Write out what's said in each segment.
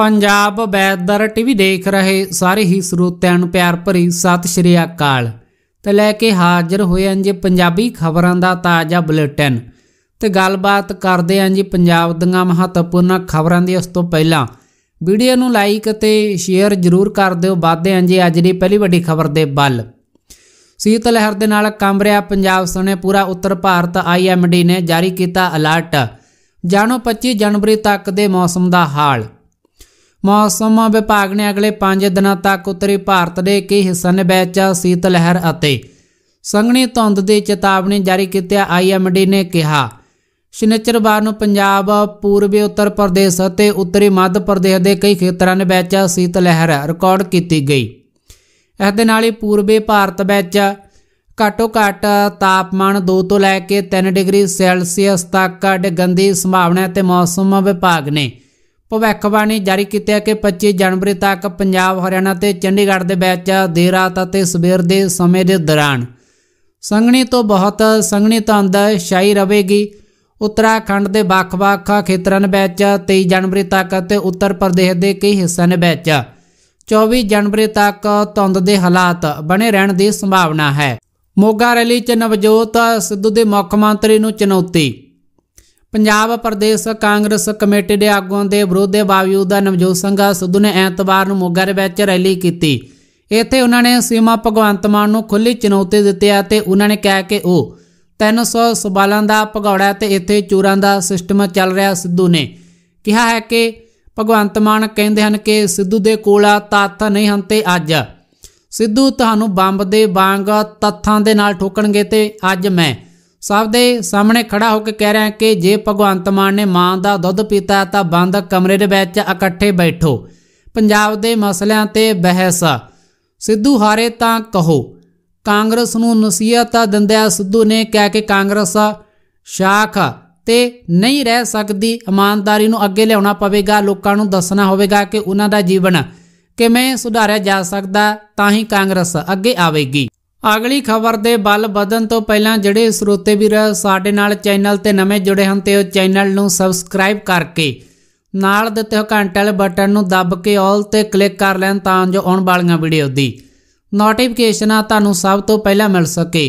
Punjab weather TV ਦੇਖ ਰਹੇ ਸਾਰੇ ਹੀ ਸਰੋਤਿਆਂ ਨੂੰ ਪਿਆਰ ਭਰੀ ਸਤਿ ਸ਼੍ਰੀ ਅਕਾਲ ਤੇ ਲੈ ਕੇ ਹਾਜ਼ਰ ਹੋਏ ਹਾਂ ਜੀ ਪੰਜਾਬੀ ਖਬਰਾਂ ਦਾ ਤਾਜ਼ਾ ਬੁਲੇਟਿਨ ਤੇ ਗੱਲਬਾਤ ਕਰਦੇ ਹਾਂ ਜੀ ਪੰਜਾਬ ਦੀਆਂ ਮਹੱਤਵਪੂਰਨ ਖਬਰਾਂ ਦੀ ਉਸ ਤੋਂ ਪਹਿਲਾਂ ਵੀਡੀਓ ਨੂੰ ਲਾਈਕ ਤੇ ਸ਼ੇਅਰ ਜ਼ਰੂਰ ਕਰ ਦਿਓ ਵਾਧੇ ਹਾਂ ਜੀ ਅੱਜ ਦੀ ਪਹਿਲੀ ਵੱਡੀ ਖਬਰ ਦੇ ਵੱਲ ਸੀਤ ਲਹਿਰ ਦੇ ਨਾਲ ਕੰਬ ਰਿਹਾ ਪੰਜਾਬ ਸਣੇ ਪੂਰਾ ਉੱਤਰ ਭਾਰਤ ਆਈਐਮਡੀ ਨੇ ਜਾਰੀ ਕੀਤਾ ਅਲਰਟ ਜਾਣੋ 25 ਜਨਵਰੀ ਤੱਕ ਦੇ ਮੌਸਮ ਦਾ ਹਾਲ ਮੌਸਮ ਵਿਭਾਗ ਨੇ ਅਗਲੇ 5 ਦਿਨਾਂ ਤੱਕ ਉੱਤਰੀ ਭਾਰਤ ਦੇ ਕਈ ਹਿੱਸਿਆਂ ਵਿੱਚ ਸੀਤ ਲਹਿਰ ਅਤੇ ਸੰਘਣੀ ਧੁੰਦ ਦੀ ਚੇਤਾਵਨੀ ਜਾਰੀ ਕੀਤੀ ਆਈਐਮਡੀ ਨੇ ਕਿਹਾ ਸ਼ਨੀਚਰਵਾਰ ਨੂੰ ਪੰਜਾਬ ਪੂਰਬੀ ਉੱਤਰ ਪ੍ਰਦੇਸ਼ ਅਤੇ ਉੱਤਰੀ ਮੱਧ ਪ੍ਰਦੇਸ਼ ਦੇ ਕਈ ਖੇਤਰਾਂ ਵਿੱਚ ਸੀਤ ਲਹਿਰ ਰਿਕਾਰਡ ਕੀਤੀ ਗਈ ਇਸ ਦੇ ਨਾਲ ਹੀ ਪੂਰਬੀ ਭਾਰਤ ਵਿੱਚ ਘੱਟੋ ਘੱਟ ਤਾਪਮਾਨ 2 ਤੋਂ ਲੈ ਕੇ 3 ਡਿਗਰੀ ਸੈਲਸੀਅਸ ਤੱਕ ਡਿੱਗਣ ਦੀ ਸੰਭਾਵਨਾ ਹੈ ਤੇ ਮੌਸਮ ਵਿਭਾਗ ਨੇ ਭਵਿੱਖਬਾਣੀ ਜਾਰੀ ਕੀਤੀ ਹੈ ਕਿ 25 ਜਨਵਰੀ ਤੱਕ ਪੰਜਾਬ ਹਰਿਆਣਾ ਤੇ ਚੰਡੀਗੜ੍ਹ ਦੇ ਵਿੱਚ ਦੇ ਰਾਤ ਅਤੇ ਸਵੇਰ ਦੇ ਸਮੇਂ ਦੇ ਦੌਰਾਨ ਸੰਘਣੀ ਤੋਂ ਬਹੁਤ ਸੰਘਣੀ ਧੁੰਦ ਛਾਈ ਰਹੇਗੀ ਉੱਤਰਾਖੰਡ ਦੇ ਵੱਖ-ਵੱਖ ਖੇਤਰਾਂ ਵਿੱਚ 23 ਜਨਵਰੀ ਤੱਕ ਅਤੇ ਉੱਤਰ ਪ੍ਰਦੇਸ਼ ਦੇ ਕਈ ਹਿੱਸਿਆਂ ਵਿੱਚ 24 ਜਨਵਰੀ ਤੱਕ ਤੰਦ ਦੇ ਹਾਲਾਤ ਬਣੇ ਰਹਿਣ ਦੀ ਸੰਭਾਵਨਾ ਹੈ ਮੋਗਾ ਰੈਲੀ 'ਚ ਨਵਜੋਤ ਸਿੱਧੂ ਦੇ ਮੁੱਖ ਮੰਤਰੀ ਨੂੰ ਚੁਣੌਤੀ ਪੰਜਾਬ ਪ੍ਰਦੇਸ਼ ਕਾਂਗਰਸ ਕਮੇਟੀ ਦੇ ਆਗੂਆਂ ਦੇ ਵਿਰੋਧ ਦੇ ਬਾਵਜੂਦ ਦਾ ਨਵਜੋਤ ਸਿੰਘ ਸਿੱਧੂ ਨੇ ਐਤਵਾਰ ਨੂੰ ਮੋਗਾ ਦੇ ਵਿੱਚ ਰੈਲੀ ਕੀਤੀ ਇੱਥੇ ਉਹਨਾਂ ਨੇ ਸੀਮਾ ਭਗਵੰਤ ਮਾਨ ਨੂੰ ਖੁੱਲੀ ਚੁਣੌਤੀ ਦਿੱਤੀ ਅਤੇ ਉਹਨਾਂ ਨੇ ਕਿਹਾ ਕਿ ਉਹ 300 ਸਵਾਲਾਂ ਦਾ ਭਗੌੜਾ ਤੇ ਇੱਥੇ ਚੋਰਾਂ ਦਾ ਸਿਸਟਮ ਚੱਲ ਰਿਹਾ ਸਿੱਧੂ ਨੇ ਕਿਹਾ ਹੈ ਕਿ ਭਗਵੰਤ ਮਾਨ ਕਹਿੰਦੇ ਹਨ ਕਿ ਸਿੱਧੂ ਦੇ ਕੋਲ ਤੱਥ ਨਹੀਂ ਹਨ ਤੇ ਅੱਜ ਸਿੱਧੂ ਤੁਹਾਨੂੰ ਬੰਬ ਦੇ ਵਾਂਗ ਤੱਥਾਂ ਦੇ ਨਾਲ ਠੋਕਣਗੇ ਤੇ ਅੱਜ ਮੈਂ ਸਭ ਦੇ ਸਾਹਮਣੇ ਖੜਾ ਹੋ ਕੇ ਕਹਿ ਰਿਹਾ ਕਿ ਜੇ ਭਗਵੰਤ ਮਾਨ ਨੇ ਮਾਂ ਦਾ ਦੁੱਧ ਪੀਤਾ ਤਾਂ ਬੰਦ ਕਮਰੇ ਦੇ ਵਿੱਚ ਇਕੱਠੇ ਬੈਠੋ ਪੰਜਾਬ ਦੇ ਮਸਲਿਆਂ ਤੇ ਬਹਿਸ ਸਿੱਧੂ ਹਾਰੇ ਤਾਂ ਕਹੋ ਕਾਂਗਰਸ ਨੂੰ ਨਸੀਹਤ ਦਿੰਦਿਆ ਸਿੱਧੂ ਨੇ ਕਹਿ ਕੇ ਕਾਂਗਰਸ ਸ਼ਾਖ ਤੇ ਨਹੀਂ ਰਹਿ ਸਕਦੀ ਇਮਾਨਦਾਰੀ ਨੂੰ ਅੱਗੇ ਲਿਆਉਣਾ ਪਵੇਗਾ ਲੋਕਾਂ ਨੂੰ ਦੱਸਣਾ ਹੋਵੇਗਾ ਕਿ ਉਹਨਾਂ ਦਾ ਜੀਵਨ ਕਿਵੇਂ ਸੁਧਾਰਿਆ ਜਾ ਸਕਦਾ ਤਾਂ ਹੀ ਕਾਂਗਰਸ ਅੱਗੇ ਆਵੇਗੀ ਅਗਲੀ ਖਬਰ ਦੇ ਬਲ ਵਧਣ ਤੋਂ ਪਹਿਲਾਂ ਜਿਹੜੇ ਸਰੋਤੇ ਵੀਰ ਸਾਡੇ ਨਾਲ ਚੈਨਲ ਤੇ ਨਵੇਂ ਜੁੜੇ ਹਨ ਤੇ ਉਹ ਚੈਨਲ ਨੂੰ ਸਬਸਕ੍ਰਾਈਬ ਕਰਕੇ ਨਾਲ ਦਿੱਤੇ ਹੋ ਘੰਟੇ ਵਾਲੇ ਬਟਨ ਨੂੰ ਦੱਬ ਕੇ 올 ਤੇ ਕਲਿੱਕ ਕਰ ਲੈਣ ਤਾਂ ਜੋ ਆਉਣ ਵਾਲੀਆਂ ਵੀਡੀਓ ਦੀ ਨੋਟੀਫਿਕੇਸ਼ਨਾਂ ਤੁਹਾਨੂੰ ਸਭ ਤੋਂ ਪਹਿਲਾਂ ਮਿਲ ਸਕੇ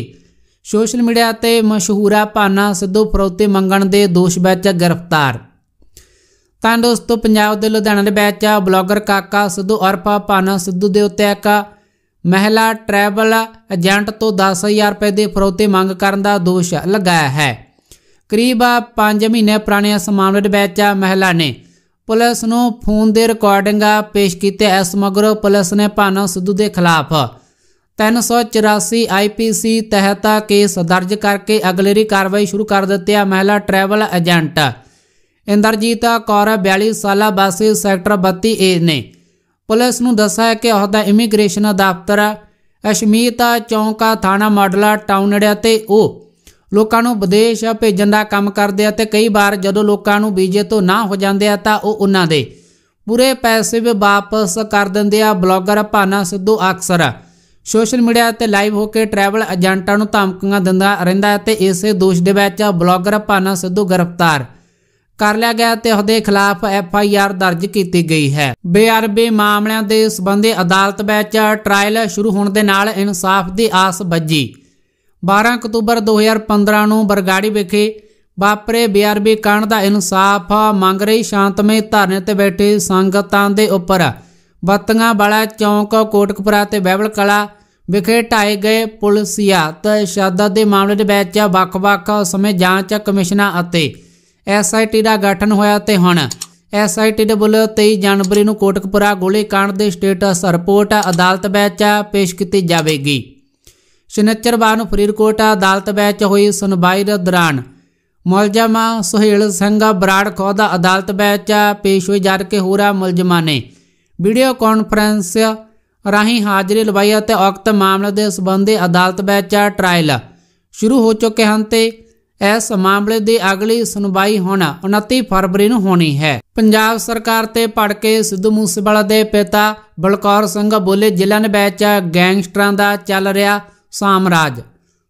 ਸੋਸ਼ਲ ਮੀਡੀਆ ਤੇ ਮਸ਼ਹੂਰਾ ਪਾਨਾ ਸਿੱਧੂ ਫਰੋਤੇ ਮੰਗਣ ਦੇ ਦੋਸ਼ ਵਿੱਚ ਗ੍ਰਿਫਤਾਰ ਤਾਂ ਦੋਸਤੋ ਪੰਜਾਬ ਦੇ ਲੁਧਿਆਣਾ ਦੇ ਵਿੱਚ ਬਲੌਗਰ ਕਾਕਾ ਸਿੱਧੂ ਅਰਫਾ ਪਾਨਾ ਸਿੱਧੂ ਦੇ ਉੱਤੇ ਇੱਕ ਮਹਿਲਾ ਟਰੈਵਲ ਏਜੰਟ ਤੋਂ 10000 ਰੁਪਏ ਦੇ ਫਰੋਤੇ ਮੰਗ ਕਰਨ ਦਾ ਦੋਸ਼ ਲਗਾਇਆ ਹੈ ਕਰੀਬ 5 ਮਹੀਨੇ ਪੁਰਾਣੇ ਇਸ ਮਾਮਲੇ ਦੇ ਵਿੱਚ ਮਹਿਲਾ ਨੇ ਪੁਲਿਸ ਨੂੰ ਫੋਨ ਦੇ ਰਿਕਾਰਡਿੰਗ ਪੇਸ਼ ਕੀਤੇ ਇਸ ਮਗਰੋਂ ਪੁਲਿਸ ਨੇ ਭਾਨਾ ਸਿੱਧੂ ਦੇ ਖਿਲਾਫ 384 ਆਈਪੀਸੀ ਤਹਿਤ ਕੇਸ ਦਰਜ ਕਰਕੇ ਅਗਲੇਰੀ ਕਾਰਵਾਈ ਸ਼ੁਰੂ ਕਰ ਦਿੱਤੀ ਹੈ ਮਹਿਲਾ ਟਰੈਵਲ ਏਜੰਟ ਇੰਦਰਜੀਤ ਕੌਰ 42 ਸਾਲਾ ਬਾਸੀ ਸੈਕਟਰ 32 ਏ ਨੇ ਪੁਲਿਸ ਨੂੰ ਦੱਸਿਆ ਕਿ ਉਹਦਾ ਇਮੀਗ੍ਰੇਸ਼ਨ ਦਫ਼ਤਰ ਹੈ ਅਸ਼ਮੀਤਾ ਚੌਂਕਾ ਥਾਣਾ ਮਾਡਲਾ ਟਾਊਨ ਅੜਿਆ ਤੇ ਉਹ ਲੋਕਾਂ ਨੂੰ ਵਿਦੇਸ਼ ਭੇਜਣ ਦਾ ਕੰਮ ਕਰਦੇ ਆ ਤੇ ਕਈ ਵਾਰ ਜਦੋਂ ਲੋਕਾਂ ਨੂੰ ਵੀਜ਼ੇ ਤੋਂ ਨਾ ਹੋ ਜਾਂਦੇ ਆ ਤਾਂ ਉਹ ਉਹਨਾਂ ਦੇ ਪੂਰੇ ਪੈਸੇ ਵੀ ਵਾਪਸ ਕਰ ਦਿੰਦੇ ਆ ਬਲੌਗਰ ਭਾਨਾ ਸਿੱਧੂ ਅਕਸਰ ਸੋਸ਼ਲ ਮੀਡੀਆ ਤੇ ਲਾਈਵ ਹੋ ਕੇ ਟਰੈਵਲ ਏਜੰਟਾਂ ਨੂੰ ਧਮਕੀਆਂ ਦਿੰਦਾ ਰਹਿੰਦਾ ਤੇ ਇਸੇ ਦੋਸ਼ ਦੇ ਵਿੱਚ ਬਲੌਗਰ ਭਾਨਾ ਸਿੱਧੂ ਗ੍ਰਿਫਤਾਰ ਕਰ ਲਿਆ ਗਿਆ ਤੇ ਉਹਦੇ ਖਿਲਾਫ ਐਫ ਆਈ ਆਰ ਦਰਜ ਕੀਤੀ ਗਈ ਹੈ ਬੇਅਰਬੀ ਮਾਮਲਿਆਂ ਦੇ ਸਬੰਧੇ ਅਦਾਲਤ ਵਿੱਚ ਟ੍ਰਾਇਲ ਸ਼ੁਰੂ ਹੋਣ ਦੇ ਨਾਲ ਇਨਸਾਫ ਦੀ ਆਸ ਬੱਜੀ 12 ਅਕਤੂਬਰ 2015 ਨੂੰ ਬਰਗਾੜੀ ਵਿਖੇ ਵਾਪਰੇ ਬੇਅਰਬੀ ਕਾਂਡ ਦਾ ਇਨਸਾਫ ਮੰਗ ਰਹੀ ਸ਼ਾਂਤਮਈ ਧਰਨੇ ਤੇ ਬੈਠੇ ਸੰਗਤਾਂ ਦੇ ਉੱਪਰ ਬੱਤੀਆਂ ਵਾਲਾ ਚੌਂਕ ਕੋਟਕਪੁਰਾ ਤੇ ਬਹਿਬਲ ਕਲਾ ਵਿਖੇ ਢਾਏ ਗਏ ਪੁਲਸੀਆ ਤੇ ਸ਼ਾਦਾ ਦੇ ਮਾਮਲੇ ਦੇ ਵਿੱਚ ਵੱਖ-ਵੱਖ ਸਮੇਂ ਜਾਂਚ ਕਮਿਸ਼ਨਾਂ ਅਤੇ ਐਸਆਈਟੀ ਦਾ ਗਠਨ ਹੋਇਆ ਤੇ ਹੁਣ ਐਸਆਈਟੀ ਦੇ ਵੱਲੋਂ 23 ਜਨਵਰੀ ਨੂੰ ਕੋਟਕਪੁਰਾ ਗੋਲੀकांड ਦੇ ਸਟੇਟਸ ਰਿਪੋਰਟ ਅਦਾਲਤ ਵਿੱਚ ਪੇਸ਼ ਕੀਤੀ ਜਾਵੇਗੀ ਬਾਅਦ ਨੂੰ ਫਰੀਦਕੋਟ ਅਦਾਲਤ ਵਿੱਚ ਹੋਈ ਸੁਣਵਾਈ ਦੇ ਦੌਰਾਨ ਮੁਲਜ਼ਮਾ ਸੁਹੇਲ ਸਿੰਘ ਬਰਾੜ ਖੋਦਾ ਅਦਾਲਤ ਵਿੱਚ ਪੇਸ਼ ਹੋਏ ਜਦ ਕੇ ਹੋਰਾ ਮੁਲਜ਼ਮਾਂ ਨੇ ਵੀਡੀਓ ਕਾਨਫਰੰਸ ਰਾਹੀਂ ਹਾਜ਼ਰੀ ਲਵਾਈ ਅਤੇ ਔਕਤ ਮਾਮਲੇ ਦੇ ਸਬੰਧੇ ਅਦਾਲਤ ਵਿੱਚ ਟ੍ਰਾਇਲ ਸ਼ੁਰੂ ਹੋ ਚੁੱਕੇ ਹਨ ਤੇ ਇਸ ਮਾਮਲੇ ਦੀ ਅਗਲੀ ਸੁਣਵਾਈ ਹੁਣ 29 ਫਰਵਰੀ ਨੂੰ ਹੋਣੀ ਹੈ ਪੰਜਾਬ ਸਰਕਾਰ ਤੇ ਕੇ ਸਿੱਧੂ ਮੂਸੇਵਾਲਾ ਦੇ ਪਿਤਾ ਬਲਕੌਰ ਸਿੰਘ ਬੋਲੇ ਜ਼ਿਲ੍ਹਾ ਨਵੈਚ ਵਿੱਚ ਗੈਂਗਸਟਰਾਂ ਦਾ ਚੱਲ ਰਿਹਾ ਸਾਮਰਾਜ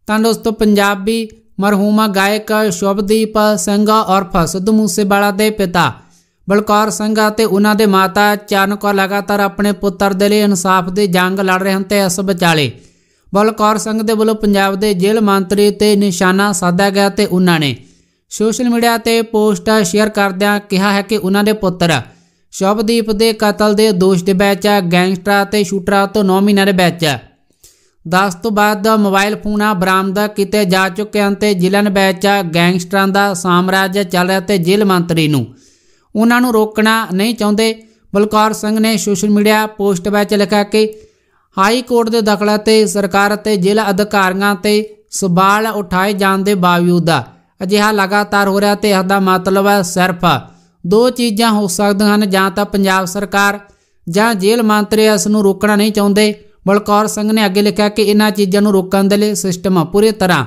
ਤਾਂ ਦੋਸਤੋ ਪੰਜਾਬੀ ਮਰਹੂਮਾ ਗਾਇਕ ਸ਼ੁਭਦੀਪ ਸਿੰਘ ਔਰ ਸਿੱਧੂ ਮੂਸੇਵਾਲਾ ਦੇ ਪਿਤਾ ਬਲਕੌਰ ਸਿੰਘ ਅਤੇ ਉਹਨਾਂ ਦੇ ਮਾਤਾ ਚਰਨ ਕੌਰ ਲਗਾਤਾਰ ਆਪਣੇ ਪੁੱਤਰ ਦੇ ਲਈ ਇਨਸਾਫ ਦੀ ਜੰਗ ਲੜ ਰਹੇ ਹਨ ਤੇ ਇਸ ਵਿਚਾਲੇ ਬਲਕੌਰ ਸਿੰਘ ਦੇ ਵੱਲੋਂ ਪੰਜਾਬ ਦੇ ਜੇਲ੍ਹ ਮੰਤਰੀ ਤੇ ਨਿਸ਼ਾਨਾ ਸਾਧਿਆ ਗਿਆ ਤੇ ਉਹਨਾਂ ਨੇ ਸੋਸ਼ਲ ਮੀਡੀਆ ਤੇ ਪੋਸਟ ਸ਼ੇਅਰ ਕਰਦਿਆਂ ਕਿਹਾ ਹੈ ਕਿ ਉਹਨਾਂ ਦੇ ਪੁੱਤਰ ਸ਼ਬਦੀਪ ਦੇ ਕਤਲ ਦੇ ਦੋਸ਼ ਦੇ ਵਿੱਚ ਗੈਂਗਸਟਰਾਂ ਤੇ ਸ਼ੂਟਰਾਂ ਤੋਂ 9 ਮਹੀਨਿਆਂ ਦੇ ਵਿੱਚ 10 ਤੋਂ ਬਾਅਦ ਮੋਬਾਈਲ ਫੋਨਾਂ ਬਰਾਮਦ ਕੀਤੇ ਜਾ ਚੁੱਕੇ ਹਨ ਤੇ ਜ਼ਿਲ੍ਹਾ ਵਿੱਚ ਗੈਂਗਸਟਰਾਂ ਦਾ ਸਾਮਰਾਜ ਚੱਲ ਰਿਹਾ ਤੇ ਜੇਲ੍ਹ ਮੰਤਰੀ ਨੂੰ ਉਹਨਾਂ ਨੂੰ ਰੋਕਣਾ ਨਹੀਂ ਚਾਹੁੰਦੇ ਬਲਕੌਰ ਸਿੰਘ ਨੇ ਸੋਸ਼ਲ ਮੀਡੀਆ ਪੋਸਟ ਵਿੱਚ ਲਿਖਿਆ ਕਿ ਹਾਈ ਕੋਰਟ ਦੇ ਦਖਲ ਅਤੇ ਸਰਕਾਰ ਅਤੇ ਜ਼ਿਲ੍ਹਾ ਅਧਿਕਾਰੀਆਂ ਤੇ ਸਵਾਲ ਉਠਾਏ ਜਾਣ ਦੇ ਬਾਵਜੂਦ ਅਜਿਹਾ ਲਗਾਤਾਰ ਹੋ ਰਿਹਾ ਤੇ ਇਸ ਦਾ ਮਤਲਬ ਹੈ ਸਿਰਫ ਦੋ ਚੀਜ਼ਾਂ ਹੋ ਸਕਦੀਆਂ ਹਨ ਜਾਂ ਤਾਂ ਪੰਜਾਬ ਸਰਕਾਰ ਜਾਂ ਜੇਲ੍ਹ ਮੰਤਰੀ ਇਸ ਨੂੰ ਰੋਕਣਾ ਨਹੀਂ ਚਾਹੁੰਦੇ ਬਲਕੌਰ ਸਿੰਘ ਨੇ ਅੱਗੇ ਲਿਖਿਆ ਕਿ ਇਹਨਾਂ ਚੀਜ਼ਾਂ ਨੂੰ ਰੋਕਣ ਦੇ ਲਈ ਸਿਸਟਮ ਪੂਰੀ ਤਰ੍ਹਾਂ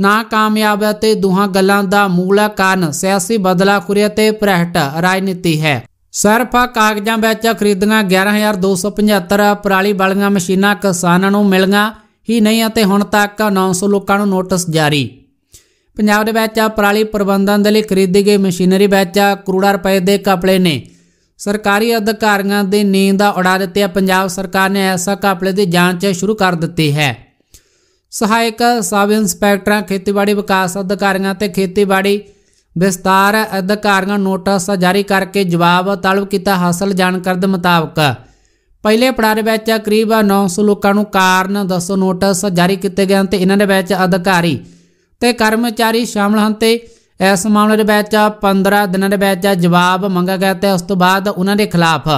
ਨਾਕਾਮਯਾਬ ਹੈ ਤੇ ਦੋਹਾਂ ਗੱਲਾਂ ਦਾ ਮੂਲ ਕਾਰਨ ਸਿਆਸੀ ਬਦਲਾਖੁਰੀ ਤੇ ਭ੍ਰਿਸ਼ਟ ਰਾਜਨੀਤੀ ਹੈ ਸਰਫਾ ਕਾਗਜ਼ਾਂ ਵਿੱਚ ਖਰੀਦੀਆਂ 11275 ਪਰਾਲੀ ਵਾਲੀਆਂ ਮਸ਼ੀਨਾਂ ਕਿਸਾਨਾਂ ਨੂੰ ਮਿਲੀਆਂ ਹੀ ਨਹੀਂ ਅਤੇ ਹੁਣ ਤੱਕ 900 ਲੋਕਾਂ ਨੂੰ ਨੋਟਿਸ ਜਾਰੀ ਪੰਜਾਬ ਦੇ ਵਿੱਚ ਪਰਾਲੀ ਪ੍ਰਬੰਧਨ ਦੇ ਲਈ ਖਰੀਦੀ ਗਈ ਮਸ਼ੀਨਰੀ ਵਿੱਚ ਕਰੋੜਾਂ ਰੁਪਏ ਦੇ ਕਾਪਲੇ ਨੇ ਸਰਕਾਰੀ ਅਧਿਕਾਰੀਆਂ ਦੀ ਨੀਂਦ ਦਾ ਉਡਾ ਦਿੱਤੇ ਪੰਜਾਬ ਸਰਕਾਰ ਨੇ ਐਸਾ ਕਾਪਲੇ ਦੀ ਜਾਂਚ ਸ਼ੁਰੂ ਕਰ ਦਿੱਤੀ ਹੈ ਸਹਾਇਕ ਸਬ ਇੰਸਪੈਕਟਰਾਂ ਖੇਤੀਬਾੜੀ ਵਿਕਾਸ ਅਧਿਕਾਰੀਆਂ ਤੇ ਖੇਤੀਬਾੜੀ ਵਿਸਤਾਰ ਅਧਿਕਾਰੀਆਂ ਨੋਟਿਸ ਜਾਰੀ ਕਰਕੇ ਜਵਾਬ ਤਲਬ ਕੀਤਾ ਹਾਸਲ ਜਾਣਕਾਰੀ ਦੇ ਮੁਤਾਬਕ ਪਹਿਲੇ ਪੜਾਅ ਵਿੱਚ ਕਰੀਬ 900 ਲੋਕਾਂ ਨੂੰ ਕਾਰਨ ਦੱਸੋ ਨੋਟਿਸ ਜਾਰੀ ਕੀਤੇ ਗਏ ਤੇ ਇਹਨਾਂ ਦੇ ਵਿੱਚ ਅਧਿਕਾਰੀ ਤੇ ਕਰਮਚਾਰੀ ਸ਼ਾਮਲ ਹਨ ਤੇ ਇਸ ਮਾਮਲੇ ਦੇ ਵਿੱਚ 15 ਦਿਨਾਂ ਦੇ ਵਿੱਚ ਜਵਾਬ ਮੰਗਿਆ ਗਿਆ ਤੇ ਉਸ ਤੋਂ ਬਾਅਦ ਉਹਨਾਂ ਦੇ ਖਿਲਾਫ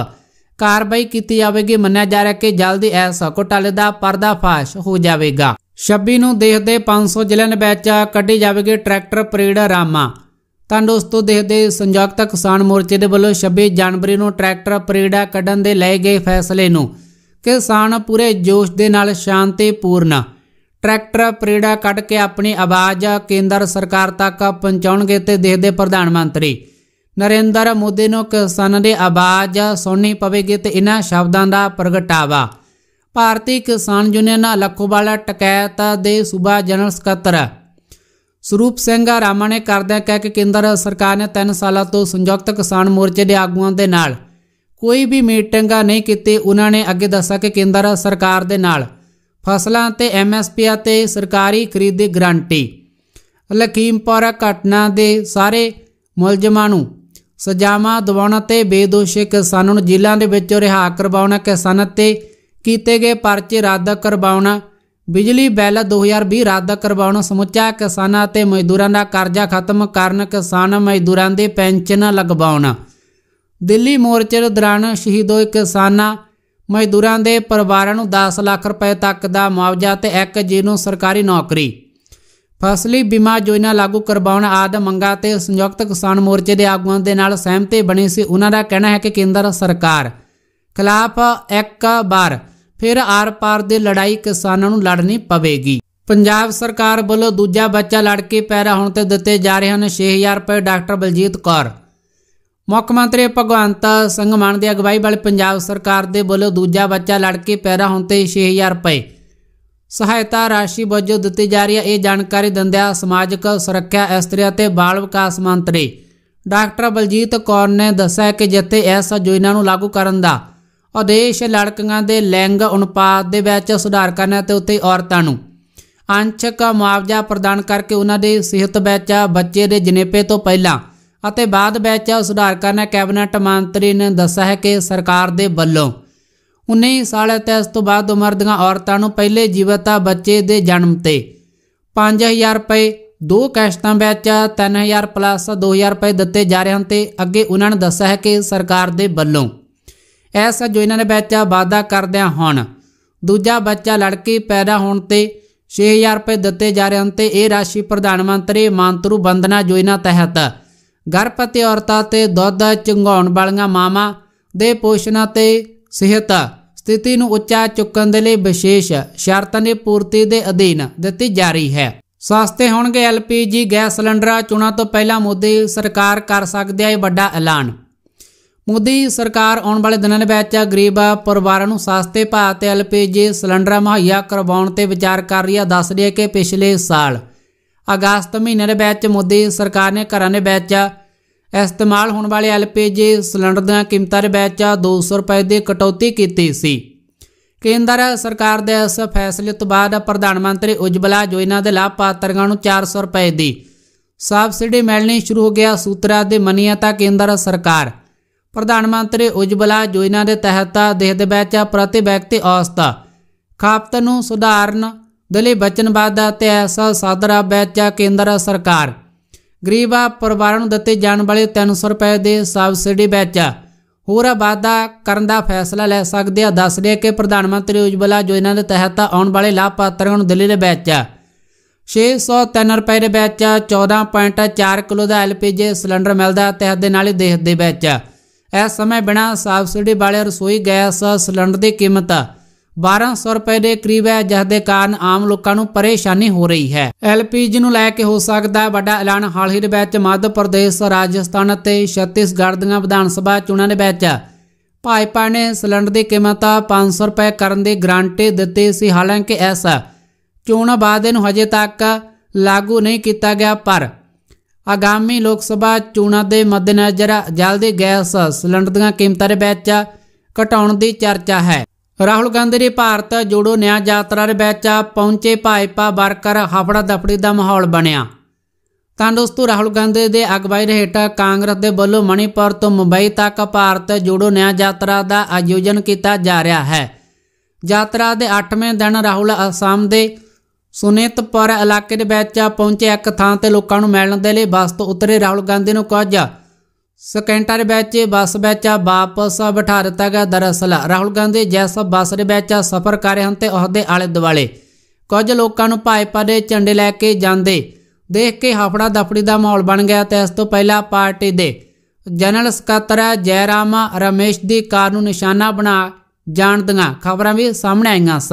ਕਾਰਵਾਈ ਕੀਤੀ ਜਾਵੇਗੀ ਮੰਨਿਆ ਜਾ ਰਿਹਾ ਕਿ ਜਲਦੀ ਇਸ ਘੋਟਾਲੇ ਦਾ ਪਰਦਾਫਾਸ਼ ਹੋ ਜਾਵੇਗਾ 26 ਨੂੰ ਦੇਖਦੇ 500 ਜ਼ਿਲ੍ਹਿਆਂ ਦੇ ਵਿੱਚ ਕੱਢੀ ਜਾਵੇਗੀ ਟਰੈਕਟਰ ਪਰੇਡ ਰਾਮਾ ਤਾਂ ਦੋਸਤੋ ਦੇਖਦੇ ਸੰਯੁਕਤ ਕਿਸਾਨ ਮੋਰਚੇ ਦੇ ਵੱਲੋਂ 26 ਜਨਵਰੀ ਨੂੰ ਟਰੈਕਟਰ ਪਰੇਡਾ ਕੱਢਣ ਦੇ ਲਏ ਗਏ ਫੈਸਲੇ ਨੂੰ ਕਿਸਾਨ ਪੂਰੇ ਜੋਸ਼ ਦੇ ਨਾਲ ਸ਼ਾਂਤੀਪੂਰਨ ਟਰੈਕਟਰ ਪਰੇਡਾ ਕੱਢ ਕੇ ਆਪਣੀ ਆਵਾਜ਼ ਕੇਂਦਰ ਸਰਕਾਰ ਤੱਕ ਪਹੁੰਚਾਉਣਗੇ ਤੇ ਦੇਖਦੇ ਪ੍ਰਧਾਨ ਮੰਤਰੀ ਨਰਿੰਦਰ ਮੋਦੀ ਨੂੰ ਕਿਸਾਨਾਂ ਦੀ ਆਵਾਜ਼ ਸੁਣਨੀ ਪਵੇਗੀ ਤੇ ਇਹਨਾਂ ਸ਼ਬਦਾਂ ਦਾ ਪ੍ਰਗਟਾਵਾ ਭਾਰਤੀ ਕਿਸਾਨ ਯੂਨੀਅਨ ਲੱਖੋਵਾਲਾ ਟਕੈਤ ਦੇ ਸੂਬਾ ਜਨਰਲ ਸਕੱਤਰ ਸਰੂਪ ਸਿੰਘ ਰਾਮਾ ਨੇ ਕਰਦਿਆਂ ਕਹਿ ਕਿ ਕੇਂਦਰ ਸਰਕਾਰ ਨੇ 3 ਸਾਲਾਂ ਤੋਂ ਸੰਯੁਕਤ ਕਿਸਾਨ ਮੋਰਚੇ ਦੇ ਆਗੂਆਂ ਦੇ ਨਾਲ ਕੋਈ ਵੀ ਮੀਟਿੰਗਾਂ ਨਹੀਂ ਕੀਤੀ ਉਹਨਾਂ ਨੇ ਅੱਗੇ ਦੱਸਿਆ ਕਿ ਕੇਂਦਰ ਸਰਕਾਰ ਦੇ ਨਾਲ ਫਸਲਾਂ ਤੇ ਐਮਐਸਪੀ ਅਤੇ ਸਰਕਾਰੀ ਖਰੀਦੀ ਗਰੰਟੀ ਲਖੀਮਪੁਰ ਘਟਨਾ ਦੇ ਸਾਰੇ ਮੁਲਜ਼ਮਾਂ ਨੂੰ ਸਜ਼ਾਵਾਂ ਦਿਵਾਉਣਾ ਤੇ ਬੇਦੋਸ਼ੇ ਕਿਸਾਨਾਂ ਨੂੰ ਜ਼ਿਲ੍ਹਿਆਂ ਦੇ ਵਿੱਚੋਂ ਰਿਹਾ ਕਰਵਾਉਣਾ ਕਿਸਾਨਾਂ ਤੇ ਕੀਤੇ ਗਏ ਪਰਚੇ ਰੱਦ ਕਰਵਾਉਣਾ ਬਿਜਲੀ ਬਿੱਲ 2020 ਰੱਦ ਕਰਵਾਉਣ ਸਮੁੱਚਾ ਕਿਸਾਨਾਂ ਅਤੇ ਮਜ਼ਦੂਰਾਂ ਦਾ ਕਰਜ਼ਾ ਖਤਮ ਕਰਨ ਕਿਸਾਨ ਮਜ਼ਦੂਰਾਂ ਦੇ ਪੈਨਸ਼ਨ ਲਗਵਾਉਣ ਦਿੱਲੀ ਮੋਰਚੇ ਦੌਰਾਨ ਸ਼ਹੀਦ ਹੋਏ ਕਿਸਾਨਾਂ ਮਜ਼ਦੂਰਾਂ ਦੇ ਪਰਿਵਾਰਾਂ ਨੂੰ 10 ਲੱਖ ਰੁਪਏ ਤੱਕ ਦਾ ਮੁਆਵਜ਼ਾ ਤੇ ਇੱਕ ਜੀ ਨੂੰ ਸਰਕਾਰੀ ਨੌਕਰੀ ਫਸਲੀ ਬੀਮਾ ਯੋਜਨਾ ਲਾਗੂ ਕਰਵਾਉਣ ਆਦ ਮੰਗਾ ਤੇ ਸੰਯੁਕਤ ਕਿਸਾਨ ਮੋਰਚੇ ਦੇ ਆਗੂਆਂ ਦੇ ਨਾਲ ਸਹਿਮਤੀ ਬਣੀ ਸੀ ਉਹਨਾਂ ਦਾ ਕਹਿਣਾ ਹੈ ਕਿ ਕੇਂਦਰ ਸਰਕਾਰ ਖਿਲਾਫ ਇੱਕ ਵਾਰ ਫਿਰ ਆਰ-ਪਾਰ ਦੇ ਲੜਾਈ ਕਿਸਾਨਾਂ ਨੂੰ ਲੜਨੀ ਪਵੇਗੀ ਪੰਜਾਬ ਸਰਕਾਰ ਵੱਲੋਂ ਦੂਜਾ ਬੱਚਾ ਲੜ ਕੇ ਪੈਰਾ ਹੁਣ ਤੇ ਦਿੱਤੇ ਜਾ ਰਹੇ ਹਨ 6000 ਰੁਪਏ ਡਾਕਟਰ ਬਲਜੀਤ ਕੌਰ ਮੁੱਖ ਮੰਤਰੀ ਭਗਵੰਤ ਸਿੰਘ ਮਾਨ ਦੀ ਅਗਵਾਈ ਵਾਲੇ ਪੰਜਾਬ ਸਰਕਾਰ ਦੇ ਵੱਲੋਂ ਦੂਜਾ ਬੱਚਾ ਲੜ ਕੇ ਪੈਰਾ ਹੁਣ ਤੇ 6000 ਰੁਪਏ ਸਹਾਇਤਾ ਰਾਸ਼ੀ ਵੱਜੋ ਦਿੱਤੀ ਜਾ ਰਹੀ ਹੈ ਇਹ ਜਾਣਕਾਰੀ ਦਿੰਦਿਆਂ ਸਮਾਜਿਕ ਸੁਰੱਖਿਆ ਇਸਤਰੀ ਅਤੇ ਬਾਲ ਵਿਕਾਸ ਮੰਤਰੀ ਡਾਕਟਰ ਬਲਜੀਤ ਕੌਰ ਨੇ ਦੱਸਿਆ ਕਿ ਜਿੱਥੇ ਜੋ ਇਹਨਾਂ ਨੂੰ ਲਾਗੂ ਕਰਨ ਦਾ ਉਦੇਸ਼ ਲੜਕੀਆਂ ਦੇ ਲਿੰਗ ਅਨੁਪਾਤ ਦੇ ਵਿੱਚ ਸੁਧਾਰ ਕਰਨਾ ਤੇ ਉੱਤੇ ਔਰਤਾਂ ਨੂੰ ਅੰਸ਼ਕ ਮੁਆਵਜ਼ਾ ਪ੍ਰਦਾਨ ਕਰਕੇ ਉਹਨਾਂ ਦੇ ਸਿਹਤ ਵਿੱਚ ਬੱਚੇ ਦੇ ਜਨੇਪੇ ਤੋਂ ਪਹਿਲਾਂ ਅਤੇ ਬਾਅਦ ਵਿੱਚ ਸੁਧਾਰ ਕਰਨਾ ਕੈਬਨਿਟ ਮੰਤਰੀ ਨੇ ਦੱਸਿਆ ਹੈ ਕਿ ਸਰਕਾਰ ਦੇ ਵੱਲੋਂ 19 ਸਾਲ ਅਤੇ ਇਸ ਤੋਂ ਬਾਅਦ ਉਮਰ ਦੀਆਂ ਔਰਤਾਂ ਨੂੰ ਪਹਿਲੇ ਜੀਵਤ ਬੱਚੇ ਦੇ ਜਨਮ ਤੇ 5000 ਰੁਪਏ ਦੋ ਕਿਸ਼ਤਾਂ ਵਿੱਚ 3000 ਪਲੱਸ 2000 ਰੁਪਏ ਦਿੱਤੇ ਜਾ ਰਹੇ ਹਨ ਤੇ ਅੱਗੇ ਉਹਨਾਂ ਨੇ ਦੱਸਿਆ ਹੈ ਕਿ ਸਰਕਾਰ ਦੇ ਵੱਲੋਂ ਐਸਾ ਜੋ ਇਹਨਾਂ ਨੇ ਵਿੱਚ ਵਾਅਦਾ ਕਰਦੇ ਹੁਣ ਦੂਜਾ ਬੱਚਾ ਲੜਕੀ ਪੈਦਾ ਹੋਣ ਤੇ 6000 ਰੁਪਏ ਦਿੱਤੇ ਜਾ ਰਹੇ ਹਨ ਤੇ ਇਹ ਰਾਸ਼ੀ ਪ੍ਰਧਾਨ ਮੰਤਰੀ ਮਾਨਤਰੂ ਬੰਦਨਾ ਯੋਜਨਾ ਤਹਿਤ ਗਰਭਪਤੀ ਔਰਤਾਂ ਤੇ ਦੁੱਧ ਚੁੰਘਾਉਣ ਵਾਲੀਆਂ ਮਾਵਾਂ ਦੇ ਪੋਸ਼ਣ ਤੇ ਸਿਹਤ ਸਥਿਤੀ ਨੂੰ ਉੱਚਾ ਚੁੱਕਣ ਦੇ ਲਈ ਵਿਸ਼ੇਸ਼ ਸ਼ਰਤਾਂ ਦੀ ਪੂਰਤੀ ਦੇ ਅਧੀਨ ਦਿੱਤੀ ਜਾ ਰਹੀ ਹੈ ਸਸਤੇ ਹੋਣਗੇ ਐਲਪੀਜੀ ਗੈਸ ਸਿਲੰਡਰਾਂ ਚੁਣਾ ਤੋਂ ਪਹਿਲਾਂ ਮੋਦੀ ਸਰਕਾਰ ਕਰ ਸਕਦੀ ਹੈ ਇਹ ਵੱਡਾ ਐਲਾਨ ਮੋਦੀ ਸਰਕਾਰ ਆਉਣ ਵਾਲੇ ਦਿਨਾਂ ਵਿੱਚ ਗਰੀਬ ਪਰਿਵਾਰਾਂ ਨੂੰ ਸਸਤੇ ਭਾਅ ਤੇ ਐਲਪੀਜੀ ਸਿਲੰਡਰ ਮੁਹੱਈਆ ਕਰਵਾਉਣ ਤੇ ਵਿਚਾਰ ਕਰ ਰਹੀ ਹੈ ਦੱਸ ਰਹੀ ਹੈ ਕਿ ਪਿਛਲੇ ਸਾਲ ਅਗਸਤ ਮਹੀਨੇ ਦੇ ਵਿੱਚ ਮੋਦੀ ਸਰਕਾਰ ਨੇ ਘਰਾਂ ਦੇ ਵਿੱਚ ਇਸਤੇਮਾਲ ਹੋਣ ਵਾਲੇ ਐਲਪੀਜੀ ਸਿਲੰਡਰ ਦੀਆਂ ਕੀਮਤਾਂ ਦੇ ਵਿੱਚ 200 ਰੁਪਏ ਦੀ ਕਟੌਤੀ ਕੀਤੀ ਸੀ ਕੇਂਦਰ ਸਰਕਾਰ ਦੇ ਇਸ ਫੈਸਲੇ ਤੋਂ ਬਾਅਦ ਪ੍ਰਧਾਨ ਮੰਤਰੀ ਉਜਵਲਾ ਯੋਜਨਾ ਦੇ ਲਾਭਪਾਤਰੀਆਂ ਨੂੰ 400 ਰੁਪਏ ਦੀ ਸਬਸਿਡੀ ਮਿਲਣੀ ਸ਼ੁਰੂ ਹੋ ਗਿਆ ਸੂਤਰਾਂ ਦੇ ਮੰਨਿਆ ਤਾਂ ਕੇਂਦਰ ਸਰਕਾਰ ਪ੍ਰਧਾਨ ਮੰਤਰੀ ਉਜਵਲਾ ਯੋਜਨਾ ਦੇ ਤਹਿਤ ਦੇਸ਼ ਵਿੱਚ ਪ੍ਰਤੀ ਵਿਅਕਤੀ ਔਸਤ ਖਾਪਤ ਨੂੰ ਸੁਧਾਰਨ ਦੇ ਲਈ ਵਚਨਬੱਧ ਅਤੇ ਐਸਾ ਸਾਧਰਾ ਵਿੱਚ ਕੇਂਦਰ ਸਰਕਾਰ ਗਰੀਬ ਪਰਿਵਾਰਾਂ ਨੂੰ ਦਿੱਤੇ ਜਾਣ ਵਾਲੇ 300 ਰੁਪਏ ਦੇ ਸਬਸਿਡੀ ਵਿੱਚ ਹੋਰ ਵਾਧਾ ਕਰਨ ਦਾ ਫੈਸਲਾ ਲੈ ਸਕਦੇ ਆ ਦੱਸ ਰਿਹਾ ਕਿ ਪ੍ਰਧਾਨ ਮੰਤਰੀ ਉਜਵਲਾ ਯੋਜਨਾ ਦੇ ਤਹਿਤ ਆਉਣ ਵਾਲੇ ਲਾਭਪਾਤਰੀਆਂ ਨੂੰ ਦਿੱਲੀ ਦੇ ਵਿੱਚ 603 ਰੁਪਏ ਦੇ ਵਿੱਚ 14.4 ਕਿਲੋ ਦਾ ਐਲਪੀਜੀ ਸਿਲੰਡਰ ਮਿਲਦਾ ਤੇ ਇਸ ਦੇ ਨਾਲ ਹੀ ਦੇਸ਼ ਦੇ ਵਿੱਚ ਇਸ ਸਮੇਂ ਬਿਨਾਂ ਸਬਸਿਡੀ ਵਾਲੇ ਰਸੋਈ ਗੈਸ ਸਿਲੰਡਰ ਦੀ ਕੀਮਤ 1200 ਰੁਪਏ ਦੇ ਕਰੀਬ ਹੈ ਜਿਸ ਦੇ ਕਾਰਨ ਆਮ ਲੋਕਾਂ ਨੂੰ ਪਰੇਸ਼ਾਨੀ ਹੋ ਰਹੀ ਹੈ ਐਲਪੀਜੀ ਨੂੰ ਲੈ ਕੇ ਹੋ ਸਕਦਾ ਵੱਡਾ ਐਲਾਨ ਹਾਲ ਹੀ ਦੇ ਵਿੱਚ ਮੱਧ ਪ੍ਰਦੇਸ਼ ਰਾਜਸਥਾਨ ਅਤੇ ਛੱਤੀਸਗੜ੍ਹ ਦੀਆਂ ਵਿਧਾਨ ਸਭਾ ਚੋਣਾਂ ਦੇ ਵਿੱਚ ਭਾਜਪਾ ਨੇ ਸਿਲੰਡਰ ਦੀ ਕੀਮਤ 500 ਰੁਪਏ ਕਰਨ ਦੀ ਗਰੰਟੀ ਦਿੱਤੀ ਸੀ ਹਾਲਾਂਕਿ ਐਸਾ ਚੋਣਾਂ ਬਾਅਦ ਨੂੰ ਹਜੇ ਤੱਕ ਲਾਗੂ ਨਹੀਂ ਕੀਤਾ ਗਿਆ ਪਰ ਆਗਾਮੀ ਲੋਕ ਸਭਾ ਚੋਣਾਂ ਦੇ ਮੱਦੇਨਜ਼ਰ ਜਲਦੀ ਗੈਸ ਸਿਲੰਡਰ ਦੀਆਂ ਕੀਮਤਾਂ ਦੇ ਵਿੱਚ ਘਟਾਉਣ ਦੀ ਚਰਚਾ ਹੈ ਰਾਹੁਲ ਗਾਂਧੀ ਦੇ ਭਾਰਤ ਜੋੜੋ ਨਿਆਂ ਯਾਤਰਾ ਦੇ ਵਿੱਚ ਪਹੁੰਚੇ ਭਾਜਪਾ ਵਰਕਰ ਹਫੜਾ ਦਫੜੀ ਦਾ ਮਾਹੌਲ ਬਣਿਆ ਤਾਂ ਦੋਸਤੋ ਰਾਹੁਲ ਗਾਂਧੀ ਦੇ ਅਗਵਾਈ ਰਹੇਟਾ ਕਾਂਗਰਸ ਦੇ ਵੱਲੋਂ ਮਣੀਪੁਰ ਤੋਂ ਮੁੰਬਈ ਤੱਕ ਭਾਰਤ ਜੋੜੋ ਨਿਆਂ ਯਾਤਰਾ ਦਾ ਆਯੋਜਨ ਕੀਤਾ ਜਾ ਰਿਹਾ ਹੈ ਯਾਤਰਾ ਦੇ 8ਵੇਂ ਦਿਨ ਰਾਹੁਲ ਅਸਾਮ ਦੇ ਸੁਨੇਤਪੁਰ ਇਲਾਕੇ ਦੇ ਵਿੱਚ ਪਹੁੰਚੇ ਇੱਕ ਥਾਂ ਤੇ ਲੋਕਾਂ ਨੂੰ ਮਿਲਣ ਦੇ ਲਈ ਬੱਸ ਤੋਂ ਉਤਰੇ ਰਾਹੁਲ ਗਾਂਧੀ ਨੂੰ ਕੁਝ ਸਕਿੰਟਾਂ ਦੇ ਵਿੱਚ ਬੱਸ ਵਿੱਚ ਵਾਪਸ ਬਿਠਾ ਦਿੱਤਾ ਗਿਆ ਦਰਅਸਲ ਰਾਹੁਲ ਗਾਂਧੀ ਜਿਸ ਬੱਸ ਦੇ ਵਿੱਚ ਸਫ਼ਰ ਕਰ ਰਹੇ ਹਨ ਤੇ ਉਹਦੇ ਆਲੇ ਦੁਆਲੇ ਕੁਝ ਲੋਕਾਂ ਨੂੰ ਭਾਜਪਾ ਦੇ ਝੰਡੇ ਲੈ ਕੇ ਜਾਂਦੇ ਦੇਖ ਕੇ ਹਫੜਾ ਦਫੜੀ ਦਾ ਮਾਹੌਲ ਬਣ ਗਿਆ ਤੇ ਇਸ ਤੋਂ ਪਹਿਲਾਂ ਪਾਰਟੀ ਦੇ ਜਨਰਲ ਸਕੱਤਰ ਜੈਰਾਮ ਰਮੇਸ਼ ਦੀ ਕਾਰ ਨੂੰ ਨਿਸ਼ਾਨਾ ਬਣਾ ਜਾਣ ਦੀਆਂ ਖਬਰਾਂ ਵੀ ਸਾਹਮਣੇ ਆਈਆਂ ਸਨ